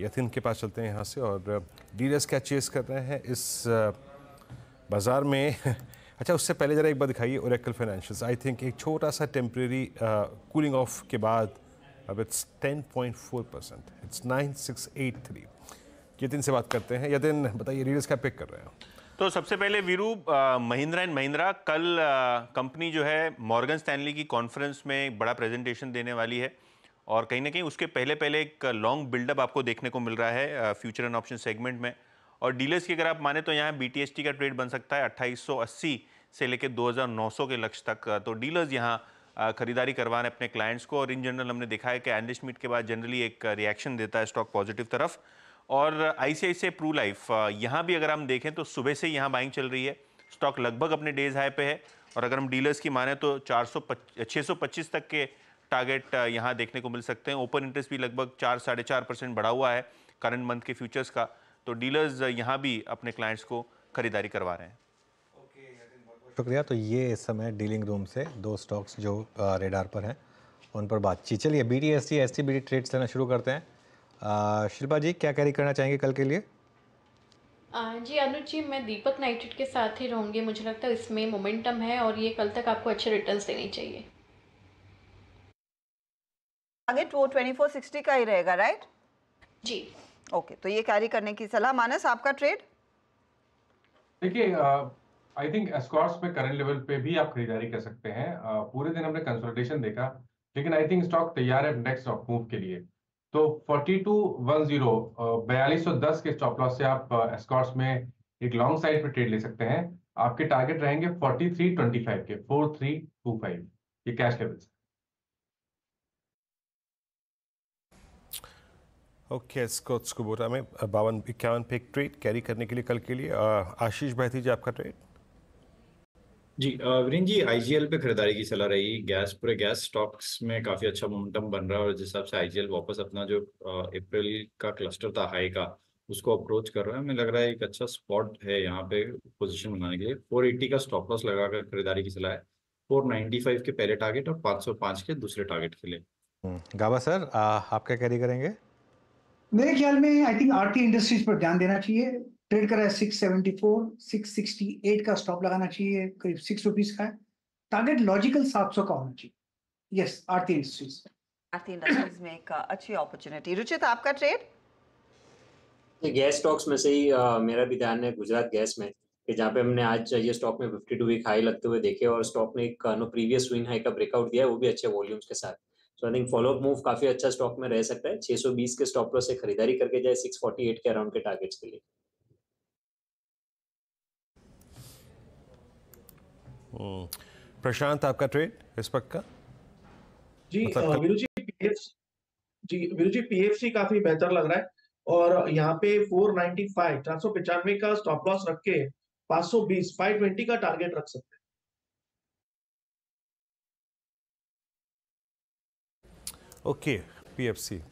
यथिन के पास चलते हैं यहाँ से और डीलर्स क्या चेस कर रहे हैं इस बाज़ार में अच्छा उससे पहले ज़रा एक बार दिखाइए ओरेकल फाइनेंशियल्स आई थिंक एक छोटा सा टेम्प्रेरी कूलिंग ऑफ के बाद अब इट्स 10.4 परसेंट इट्स 9683 यतिन से बात करते हैं यतिन बताइए डीलर्स क्या पिक कर रहे हैं तो सबसे पहले वीरू महिंद्रा एंड महिंद्रा कल कंपनी जो है मॉर्गन स्टैनली की कॉन्फ्रेंस में बड़ा प्रेजेंटेशन देने वाली है और कहीं ना कहीं उसके पहले पहले एक लॉन्ग बिल्डअप आपको देखने को मिल रहा है फ्यूचर एंड ऑप्शन सेगमेंट में और डीलर्स की अगर आप माने तो यहाँ बी का ट्रेड बन सकता है अट्ठाईस से लेकर दो के लक्ष्य तक तो डीलर्स यहाँ खरीदारी करवा रहे अपने क्लाइंट्स को और इन जनरल हमने देखा है कि एनलिस्ट मीट के बाद जनरली एक रिएक्शन देता है स्टॉक पॉजिटिव तरफ और आई सी प्रू लाइफ यहाँ भी अगर हम देखें तो सुबह से यहाँ बाइंग चल रही है स्टॉक लगभग अपने डेज हाई पे है और अगर हम डीलर्स की माने तो चार सौ तक के टारगेट uh, यहाँ देखने को मिल सकते हैं ओपन इंटरेस्ट भी लगभग चार साढ़े चार परसेंट बढ़ा हुआ है करंट मंथ के फ्यूचर्स का तो डीलर्स uh, यहाँ भी अपने क्लाइंट्स को खरीदारी करवा रहे हैं शुक्रिया तो ये इस समय डीलिंग रूम से दो स्टॉक्स जो रेडार uh, पर हैं उन पर बातचीत चलिए B D S C S T B D trade लेना शुरू करते हैं शिल्पा जी क्या कैरी करना चाहेंगे कल के लिए जी अनुज जी मैं दीपक नाइटेड के साथ ही रहूँगी मुझे लगता है इसमें मोमेंटम है और ये कल तक आपको अच्छे रिटर्न्स देने चाहिए टारगेट तो वो 2460 का ही रहेगा राइट जी ओके तो ये कैरी करने की सलाह मानस आपका ट्रेड देखिए आई थिंक एस्कॉर्ट्स पे करंट लेवल पे भी आप खरीदारी कर सकते हैं uh, पूरे दिन हमने कंसोलिडेशन देखा लेकिन आई थिंक स्टॉक तैयार है नेक्स्ट स्टॉक मूव के लिए तो 4210 बयालीस के स्टॉप लॉस से आप एस्कॉर्ट्स uh, में एक लॉन्ग साइड पे ट्रेड ले सकते हैं आपके टारगेट रहेंगे 4325 के 4325 ये कैश लेवल से ओके okay, स्कोट स्कुबोटा में बावन इक्यावन पे एक ट्रेड कैरी करने के लिए कल के लिए आशीष भाई जी आपका ट्रेड जी वीरेन जी आईजीएल पे खरीदारी की सलाह रही गैस पूरे गैस स्टॉक्स में काफी अच्छा मोमेंटम बन रहा है और जिस हिसाब से आईजीएल वापस अपना जो अप्रैल का क्लस्टर था हाई का उसको अप्रोच कर रहा है मैं लग रहा है एक अच्छा स्पॉट है यहाँ पे पोजीशन बनाने के लिए 480 का स्टॉप लॉस लगाकर खरीदारी की सलाह है फोर के पहले टारगेट और पाँच के दूसरे टारगेट के लिए हम्म, गाबा सर आपका कैरी करेंगे मेरे ख्याल में आई थिंक आरती इंडस्ट्रीज पर ध्यान देना चाहिए ट्रेड करा है six seventy four six sixty eight का स्टॉप लगाना चाहिए करीब सिक्स रुपीज का है टारगेट लॉजिकल सात सौ का होना चाहिए yes Aarti industries Aarti industries में एक अच्छी अपॉर्चुनिटी रुचित आपका ट्रेड गैस स्टॉक्स में से ही आ, मेरा भी ध्यान है गुजरात गैस में कि जहाँ पे हमने आज ये स्टॉक में फिफ्टी टू वीक हाई लगते हुए देखे और स्टॉक ने एक प्रीवियस स्विंग हाई का ब्रेकआउट दिया है वो भी अच्छे वॉल्यूम्स के साथ तो आई थिंक फॉलोअप मूव काफी अच्छा स्टॉक में रह सकता है 620 के स्टॉप लॉस से खरीदारी करके जाए 648 के अराउंड के टारगेट्स के लिए हम्म। प्रशांत आपका ट्रेड इस वक्त का जी मतलब विरुजी जी पीएफ जी पीएफसी काफी बेहतर लग रहा है और यहाँ पे 495 चार का स्टॉप लॉस रख के 520 520 का टारगेट रख सकते हैं Okay, PFC.